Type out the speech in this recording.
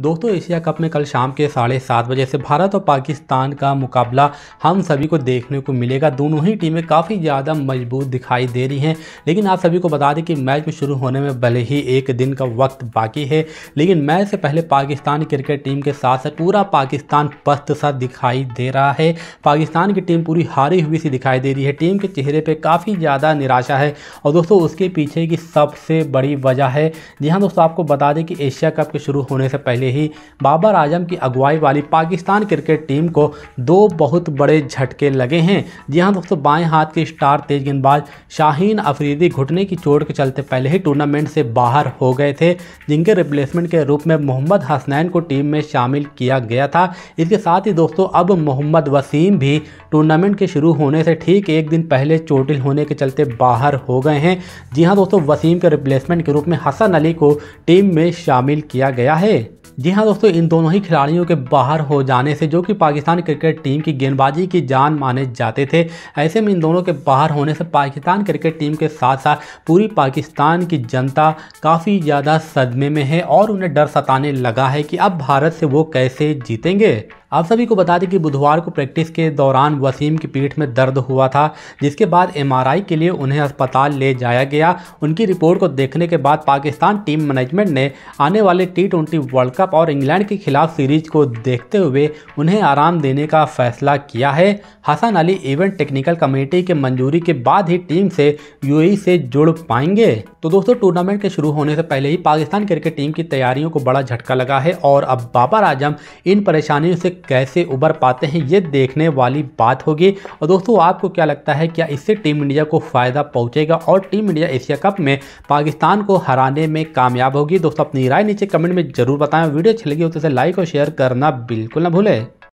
दोस्तों Asia cup में कल शाम के साढ़े सात बजे से भारत और पाकिस्तान का मुकाबला हम सभी को देखने को मिलेगा दोनों ही टीमें काफ़ी ज़्यादा मजबूत दिखाई दे रही हैं लेकिन आप सभी को बता दें कि मैच में शुरू होने में भले ही एक दिन का वक्त बाकी है लेकिन मैच से पहले पाकिस्तान क्रिकेट टीम के साथ साथ पूरा पाकिस्तान पस्त सा दिखाई दे रहा है पाकिस्तान की टीम पूरी हारी हुई सी दिखाई दे रही है टीम के चेहरे पर काफ़ी ज़्यादा निराशा है और दोस्तों उसके पीछे की सबसे बड़ी वजह है जी हाँ दोस्तों आपको बता दें कि एशिया कप के शुरू होने से पहले पहले ही बाबर आजम की अगुवाई वाली पाकिस्तान क्रिकेट टीम को दो बहुत बड़े झटके लगे हैं जी हाँ दोस्तों बाएँ हाथ के स्टार तेज गेंदबाज शाहीन अफरीदी घुटने की चोट के चलते पहले ही टूर्नामेंट से बाहर हो गए थे जिनके रिप्लेसमेंट के रूप में मोहम्मद हसनैन को टीम में शामिल किया गया था इसके साथ ही दोस्तों अब मोहम्मद वसीम भी टूर्नामेंट के शुरू होने से ठीक एक दिन पहले चोटिल होने के चलते बाहर हो गए हैं जी हाँ दोस्तों वसीम के रिप्लेसमेंट के रूप में हसन अली को टीम में शामिल किया गया है जी हाँ दोस्तों इन दोनों ही खिलाड़ियों के बाहर हो जाने से जो कि पाकिस्तान क्रिकेट टीम की गेंदबाजी की जान माने जाते थे ऐसे में इन दोनों के बाहर होने से पाकिस्तान क्रिकेट टीम के साथ साथ पूरी पाकिस्तान की जनता काफ़ी ज़्यादा सदमे में है और उन्हें डर सताने लगा है कि अब भारत से वो कैसे जीतेंगे आप सभी को बता दें कि बुधवार को प्रैक्टिस के दौरान वसीम की पीठ में दर्द हुआ था जिसके बाद एमआरआई के लिए उन्हें अस्पताल ले जाया गया उनकी रिपोर्ट को देखने के बाद पाकिस्तान टीम मैनेजमेंट ने आने वाले टी ट्वेंटी वर्ल्ड कप और इंग्लैंड के खिलाफ सीरीज को देखते हुए उन्हें आराम देने का फैसला किया है Hasan Ali event technical committee के मंजूरी के बाद ही टीम से यू से जुड़ पाएंगे तो दोस्तों टूर्नामेंट के शुरू होने से पहले ही पाकिस्तान क्रिकेट टीम की तैयारियों को बड़ा झटका लगा है और अब बाबर आजम इन परेशानियों से कैसे उभर पाते हैं ये देखने वाली बात होगी और दोस्तों आपको क्या लगता है क्या इससे टीम इंडिया को फ़ायदा पहुँचेगा और टीम इंडिया एशिया कप में पाकिस्तान को हराने में कामयाब होगी दोस्तों अपनी राय नीचे कमेंट में ज़रूर बताएं वीडियो अच्छी लगी हो तो इसे लाइक और शेयर करना बिल्कुल ना भूलें